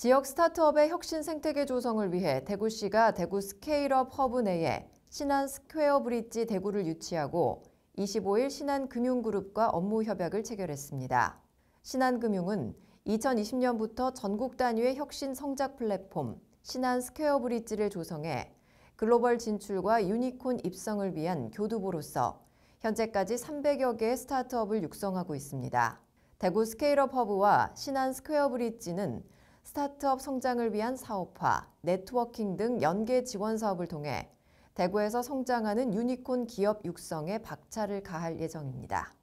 지역 스타트업의 혁신 생태계 조성을 위해 대구시가 대구 스케일업 허브 내에 신한 스퀘어 브릿지 대구를 유치하고 25일 신한금융그룹과 업무 협약을 체결했습니다. 신한금융은 2020년부터 전국 단위의 혁신 성장 플랫폼 신한 스퀘어 브릿지를 조성해 글로벌 진출과 유니콘 입성을 위한 교두보로서 현재까지 300여 개의 스타트업을 육성하고 있습니다. 대구 스케일업 허브와 신한 스퀘어 브릿지는 스타트업 성장을 위한 사업화, 네트워킹 등 연계 지원 사업을 통해 대구에서 성장하는 유니콘 기업 육성에 박차를 가할 예정입니다.